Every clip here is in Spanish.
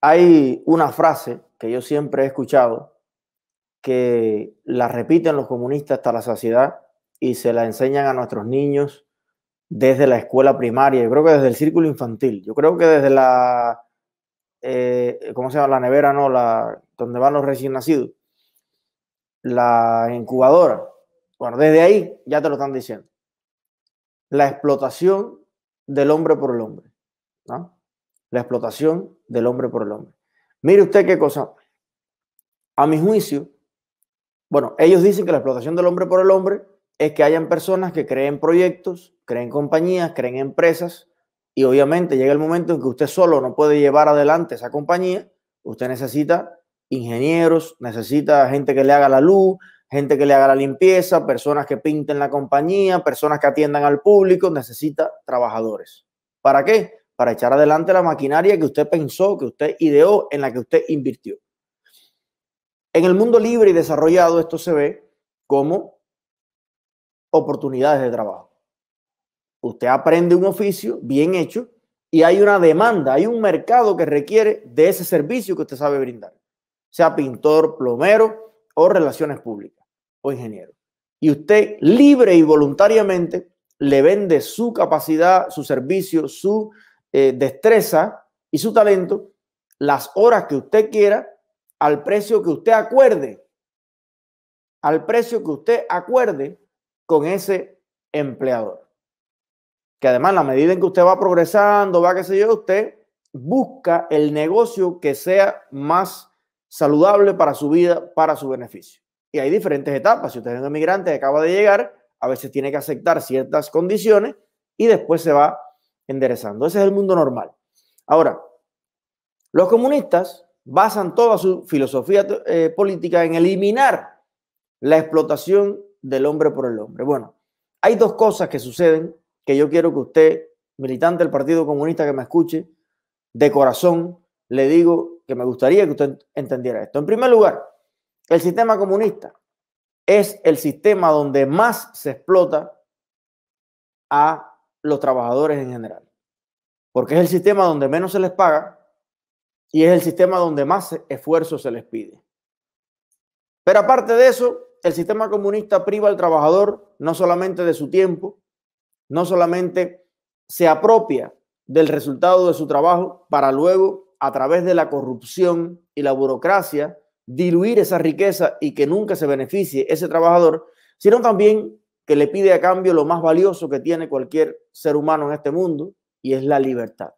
Hay una frase que yo siempre he escuchado que la repiten los comunistas hasta la saciedad y se la enseñan a nuestros niños desde la escuela primaria, yo creo que desde el círculo infantil, yo creo que desde la, como eh, ¿cómo se llama? La nevera, ¿no? La, donde van los recién nacidos, la incubadora. Bueno, desde ahí ya te lo están diciendo. La explotación del hombre por el hombre. ¿no? la explotación del hombre por el hombre. Mire usted qué cosa. A mi juicio, bueno, ellos dicen que la explotación del hombre por el hombre es que hayan personas que creen proyectos, creen compañías, creen empresas, y obviamente llega el momento en que usted solo no puede llevar adelante esa compañía, usted necesita ingenieros, necesita gente que le haga la luz, gente que le haga la limpieza, personas que pinten la compañía, personas que atiendan al público, necesita trabajadores. ¿Para qué? para echar adelante la maquinaria que usted pensó, que usted ideó, en la que usted invirtió. En el mundo libre y desarrollado esto se ve como oportunidades de trabajo. Usted aprende un oficio bien hecho y hay una demanda, hay un mercado que requiere de ese servicio que usted sabe brindar, sea pintor, plomero o relaciones públicas o ingeniero. Y usted libre y voluntariamente le vende su capacidad, su servicio, su eh, destreza y su talento las horas que usted quiera al precio que usted acuerde, al precio que usted acuerde con ese empleador. Que además, la medida en que usted va progresando, va, qué sé yo, usted busca el negocio que sea más saludable para su vida, para su beneficio. Y hay diferentes etapas. Si usted es un emigrante que acaba de llegar, a veces tiene que aceptar ciertas condiciones y después se va enderezando. Ese es el mundo normal. Ahora, los comunistas basan toda su filosofía eh, política en eliminar la explotación del hombre por el hombre. Bueno, hay dos cosas que suceden que yo quiero que usted, militante del Partido Comunista que me escuche, de corazón, le digo que me gustaría que usted entendiera esto. En primer lugar, el sistema comunista es el sistema donde más se explota a los trabajadores en general. Porque es el sistema donde menos se les paga y es el sistema donde más esfuerzo se les pide. Pero aparte de eso, el sistema comunista priva al trabajador no solamente de su tiempo, no solamente se apropia del resultado de su trabajo para luego, a través de la corrupción y la burocracia, diluir esa riqueza y que nunca se beneficie ese trabajador, sino también que le pide a cambio lo más valioso que tiene cualquier ser humano en este mundo, y es la libertad.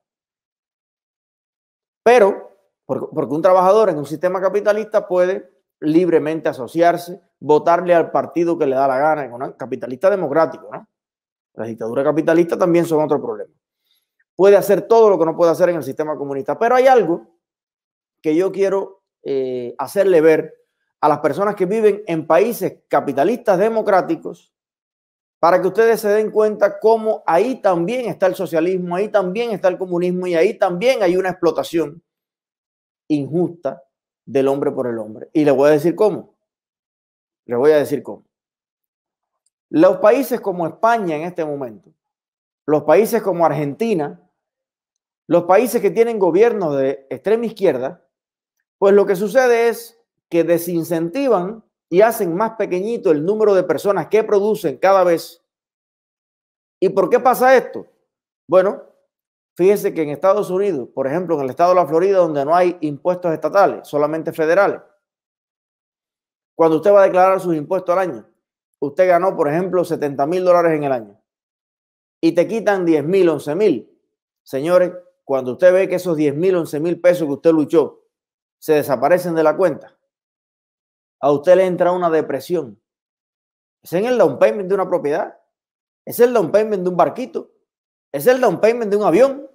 Pero, porque un trabajador en un sistema capitalista puede libremente asociarse, votarle al partido que le da la gana, en un capitalista democrático, ¿no? Las dictaduras capitalistas también son otro problema. Puede hacer todo lo que no puede hacer en el sistema comunista, pero hay algo que yo quiero eh, hacerle ver a las personas que viven en países capitalistas democráticos para que ustedes se den cuenta cómo ahí también está el socialismo, ahí también está el comunismo y ahí también hay una explotación injusta del hombre por el hombre. Y le voy a decir cómo. Le voy a decir cómo. Los países como España en este momento, los países como Argentina, los países que tienen gobiernos de extrema izquierda, pues lo que sucede es que desincentivan y hacen más pequeñito el número de personas que producen cada vez. ¿Y por qué pasa esto? Bueno, fíjese que en Estados Unidos, por ejemplo, en el estado de la Florida, donde no hay impuestos estatales, solamente federales, cuando usted va a declarar sus impuestos al año, usted ganó, por ejemplo, 70 mil dólares en el año y te quitan 10 mil, 11 mil. Señores, cuando usted ve que esos 10 mil, 11 mil pesos que usted luchó se desaparecen de la cuenta, a usted le entra una depresión. Es en el down payment de una propiedad. Es el down payment de un barquito. Es el down payment de un avión.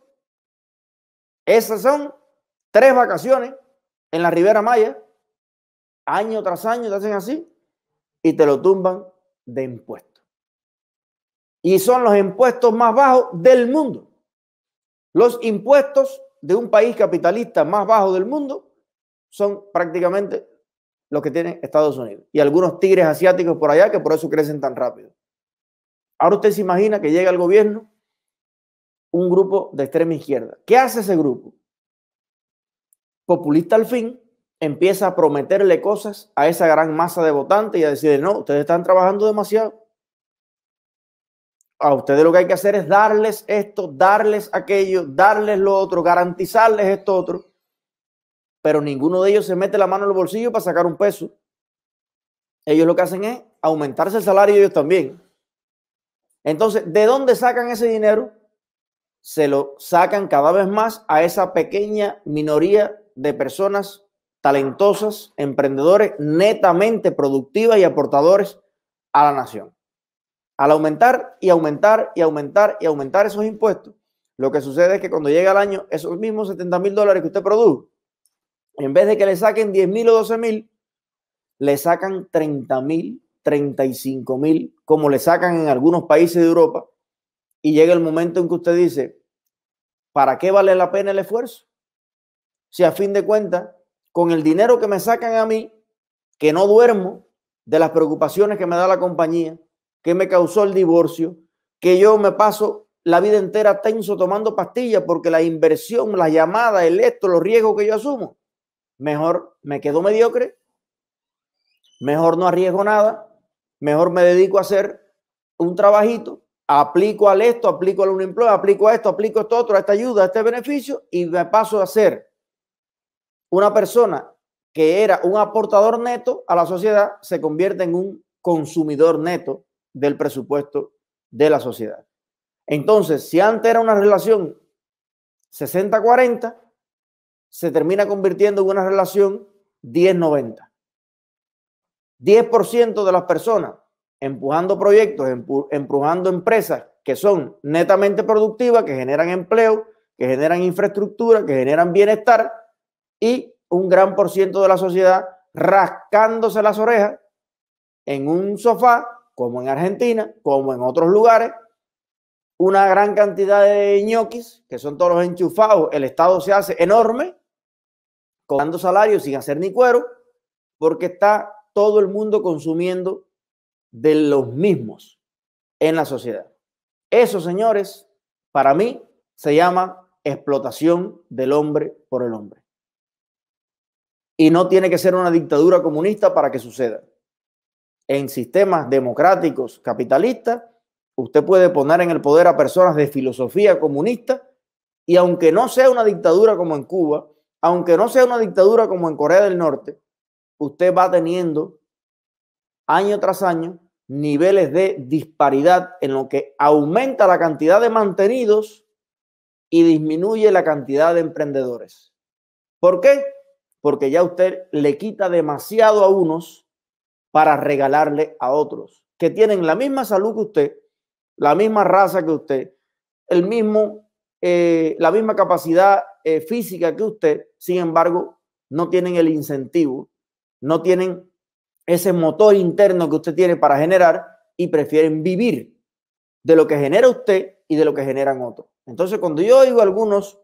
Esas son tres vacaciones en la Ribera Maya. Año tras año te hacen así y te lo tumban de impuestos. Y son los impuestos más bajos del mundo. Los impuestos de un país capitalista más bajo del mundo son prácticamente lo que tiene Estados Unidos y algunos tigres asiáticos por allá que por eso crecen tan rápido. Ahora usted se imagina que llega al gobierno un grupo de extrema izquierda. ¿Qué hace ese grupo? Populista al fin, empieza a prometerle cosas a esa gran masa de votantes y a decir, no, ustedes están trabajando demasiado. A ustedes lo que hay que hacer es darles esto, darles aquello, darles lo otro, garantizarles esto otro pero ninguno de ellos se mete la mano en el bolsillo para sacar un peso. Ellos lo que hacen es aumentarse el salario ellos también. Entonces, ¿de dónde sacan ese dinero? Se lo sacan cada vez más a esa pequeña minoría de personas talentosas, emprendedores, netamente productivas y aportadores a la nación. Al aumentar y aumentar y aumentar y aumentar esos impuestos, lo que sucede es que cuando llega el año, esos mismos 70 mil dólares que usted produjo en vez de que le saquen 10 mil o 12 mil, le sacan 30 mil, 35 mil, como le sacan en algunos países de Europa. Y llega el momento en que usted dice, ¿para qué vale la pena el esfuerzo? Si a fin de cuentas, con el dinero que me sacan a mí, que no duermo, de las preocupaciones que me da la compañía, que me causó el divorcio, que yo me paso la vida entera tenso tomando pastillas porque la inversión, la llamada, el esto, los riesgos que yo asumo, mejor me quedo mediocre, mejor no arriesgo nada, mejor me dedico a hacer un trabajito, aplico al esto, aplico al un empleo, aplico a esto, aplico a esto otro, a esta ayuda, a este beneficio y me paso a ser una persona que era un aportador neto a la sociedad, se convierte en un consumidor neto del presupuesto de la sociedad. Entonces, si antes era una relación 60-40, se termina convirtiendo en una relación 10-90. 10% de las personas empujando proyectos, empujando empresas que son netamente productivas, que generan empleo, que generan infraestructura, que generan bienestar y un gran por ciento de la sociedad rascándose las orejas en un sofá, como en Argentina, como en otros lugares, una gran cantidad de ñoquis, que son todos los enchufados, el Estado se hace enorme cobrando salarios sin hacer ni cuero, porque está todo el mundo consumiendo de los mismos en la sociedad. Eso, señores, para mí se llama explotación del hombre por el hombre. Y no tiene que ser una dictadura comunista para que suceda. En sistemas democráticos capitalistas, usted puede poner en el poder a personas de filosofía comunista y aunque no sea una dictadura como en Cuba, aunque no sea una dictadura como en Corea del Norte, usted va teniendo año tras año niveles de disparidad en lo que aumenta la cantidad de mantenidos y disminuye la cantidad de emprendedores. ¿Por qué? Porque ya usted le quita demasiado a unos para regalarle a otros, que tienen la misma salud que usted, la misma raza que usted, el mismo, eh, la misma capacidad eh, física que usted, sin embargo, no tienen el incentivo, no tienen ese motor interno que usted tiene para generar y prefieren vivir de lo que genera usted y de lo que generan otros. Entonces, cuando yo oigo a algunos,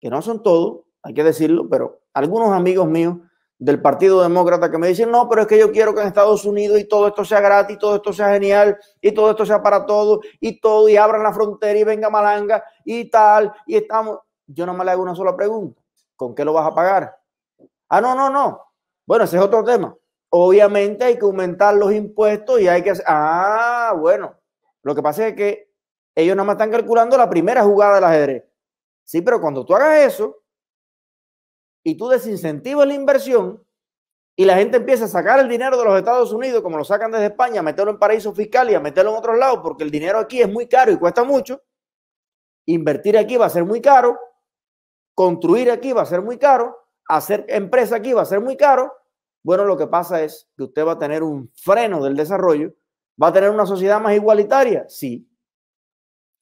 que no son todos, hay que decirlo, pero algunos amigos míos del Partido Demócrata que me dicen, no, pero es que yo quiero que en Estados Unidos y todo esto sea gratis, todo esto sea genial, y todo esto sea para todos, y todo, y abran la frontera y venga malanga, y tal, y estamos. Yo no me le hago una sola pregunta. ¿Con qué lo vas a pagar? Ah, no, no, no. Bueno, ese es otro tema. Obviamente hay que aumentar los impuestos y hay que... Ah, bueno. Lo que pasa es que ellos no más están calculando la primera jugada del ajedrez. Sí, pero cuando tú hagas eso y tú desincentivas la inversión y la gente empieza a sacar el dinero de los Estados Unidos, como lo sacan desde España, a meterlo en paraísos fiscales y a meterlo en otros lados, porque el dinero aquí es muy caro y cuesta mucho, invertir aquí va a ser muy caro, Construir aquí va a ser muy caro, hacer empresa aquí va a ser muy caro. Bueno, lo que pasa es que usted va a tener un freno del desarrollo, va a tener una sociedad más igualitaria, sí,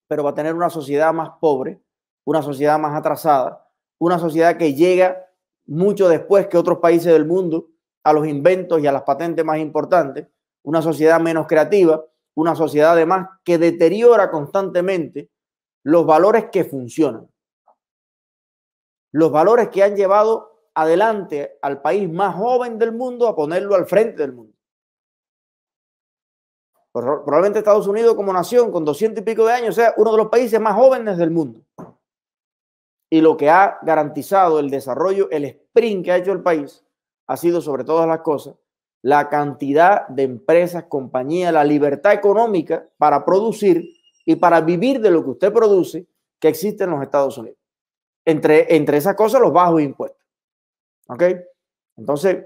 pero va a tener una sociedad más pobre, una sociedad más atrasada, una sociedad que llega mucho después que otros países del mundo a los inventos y a las patentes más importantes, una sociedad menos creativa, una sociedad además que deteriora constantemente los valores que funcionan los valores que han llevado adelante al país más joven del mundo a ponerlo al frente del mundo. Probablemente Estados Unidos como nación con 200 y pico de años sea uno de los países más jóvenes del mundo. Y lo que ha garantizado el desarrollo, el sprint que ha hecho el país, ha sido sobre todas las cosas la cantidad de empresas, compañías, la libertad económica para producir y para vivir de lo que usted produce que existe en los Estados Unidos entre, esas cosas los bajos impuestos. ¿Ok? Entonces,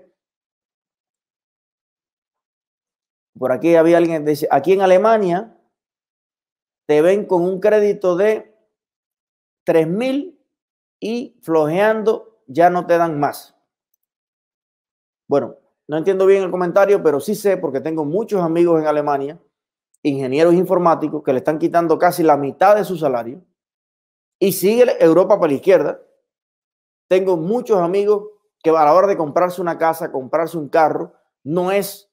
por aquí había alguien que dice, aquí en Alemania te ven con un crédito de 3.000 y flojeando ya no te dan más. Bueno, no entiendo bien el comentario, pero sí sé porque tengo muchos amigos en Alemania, ingenieros informáticos, que le están quitando casi la mitad de su salario y sigue Europa para la izquierda. Tengo muchos amigos que a la hora de comprarse una casa, comprarse un carro, no es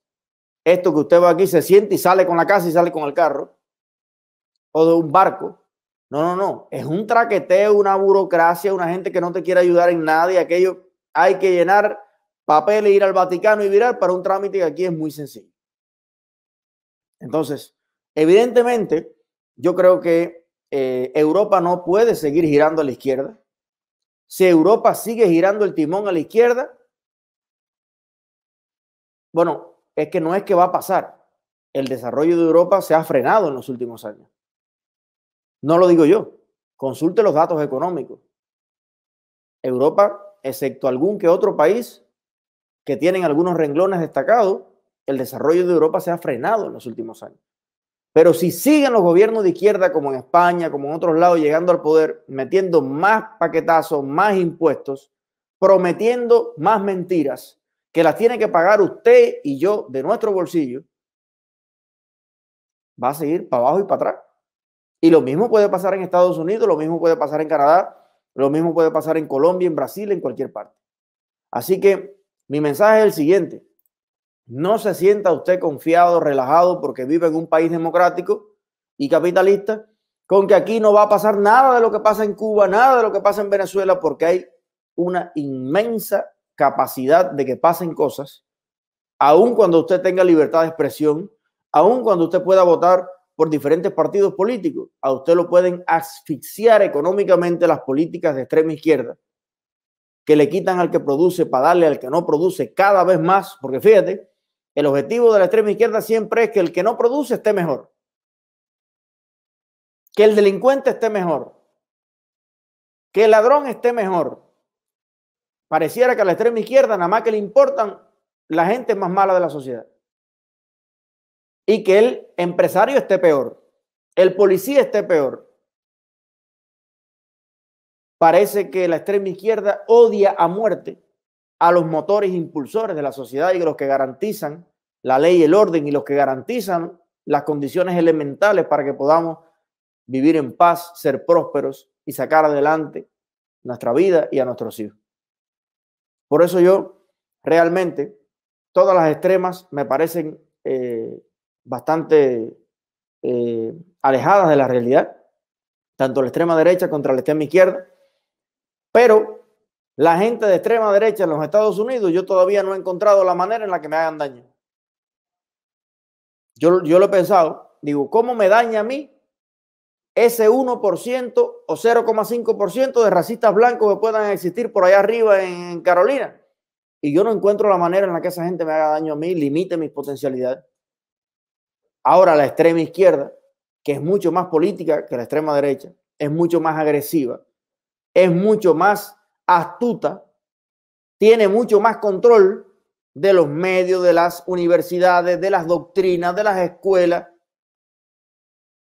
esto que usted va aquí, se siente y sale con la casa y sale con el carro o de un barco. No, no, no. Es un traqueteo, una burocracia, una gente que no te quiere ayudar en nada y aquello hay que llenar papeles, ir al Vaticano y virar para un trámite que aquí es muy sencillo. Entonces, evidentemente, yo creo que eh, Europa no puede seguir girando a la izquierda. Si Europa sigue girando el timón a la izquierda, bueno, es que no es que va a pasar. El desarrollo de Europa se ha frenado en los últimos años. No lo digo yo. Consulte los datos económicos. Europa, excepto algún que otro país que tienen algunos renglones destacados, el desarrollo de Europa se ha frenado en los últimos años. Pero si siguen los gobiernos de izquierda como en España, como en otros lados, llegando al poder, metiendo más paquetazos, más impuestos, prometiendo más mentiras que las tiene que pagar usted y yo de nuestro bolsillo, va a seguir para abajo y para atrás. Y lo mismo puede pasar en Estados Unidos, lo mismo puede pasar en Canadá, lo mismo puede pasar en Colombia, en Brasil, en cualquier parte. Así que mi mensaje es el siguiente no se sienta usted confiado, relajado, porque vive en un país democrático y capitalista, con que aquí no va a pasar nada de lo que pasa en Cuba, nada de lo que pasa en Venezuela, porque hay una inmensa capacidad de que pasen cosas, aun cuando usted tenga libertad de expresión, aun cuando usted pueda votar por diferentes partidos políticos, a usted lo pueden asfixiar económicamente las políticas de extrema izquierda, que le quitan al que produce para darle al que no produce cada vez más, porque fíjate, el objetivo de la extrema izquierda siempre es que el que no produce esté mejor. Que el delincuente esté mejor. Que el ladrón esté mejor. Pareciera que a la extrema izquierda nada más que le importan la gente más mala de la sociedad. Y que el empresario esté peor. El policía esté peor. Parece que la extrema izquierda odia a muerte a los motores impulsores de la sociedad y los que garantizan la ley y el orden y los que garantizan las condiciones elementales para que podamos vivir en paz, ser prósperos y sacar adelante nuestra vida y a nuestros hijos. Por eso yo realmente todas las extremas me parecen eh, bastante eh, alejadas de la realidad, tanto la extrema derecha contra la extrema izquierda, pero la gente de extrema derecha en los Estados Unidos, yo todavía no he encontrado la manera en la que me hagan daño. Yo, yo lo he pensado, digo, ¿cómo me daña a mí ese 1% o 0,5% de racistas blancos que puedan existir por allá arriba en Carolina? Y yo no encuentro la manera en la que esa gente me haga daño a mí, limite mis potencialidades. Ahora la extrema izquierda, que es mucho más política que la extrema derecha, es mucho más agresiva, es mucho más astuta, tiene mucho más control de los medios, de las universidades, de las doctrinas, de las escuelas.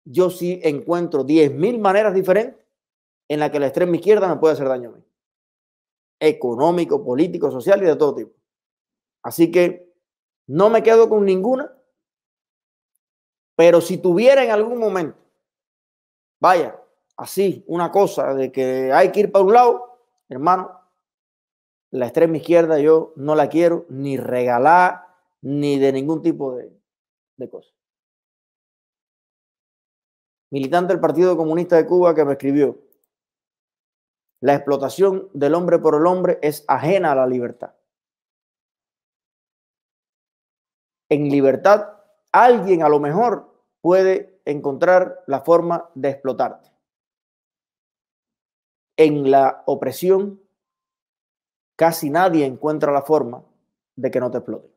Yo sí encuentro 10.000 maneras diferentes en las que la extrema izquierda me puede hacer daño a mí. Económico, político, social y de todo tipo. Así que no me quedo con ninguna, pero si tuviera en algún momento, vaya, así, una cosa de que hay que ir para un lado, hermano, la extrema izquierda yo no la quiero ni regalar ni de ningún tipo de, de cosa. Militante del Partido Comunista de Cuba que me escribió, la explotación del hombre por el hombre es ajena a la libertad. En libertad, alguien a lo mejor puede encontrar la forma de explotarte en la opresión, casi nadie encuentra la forma de que no te explote.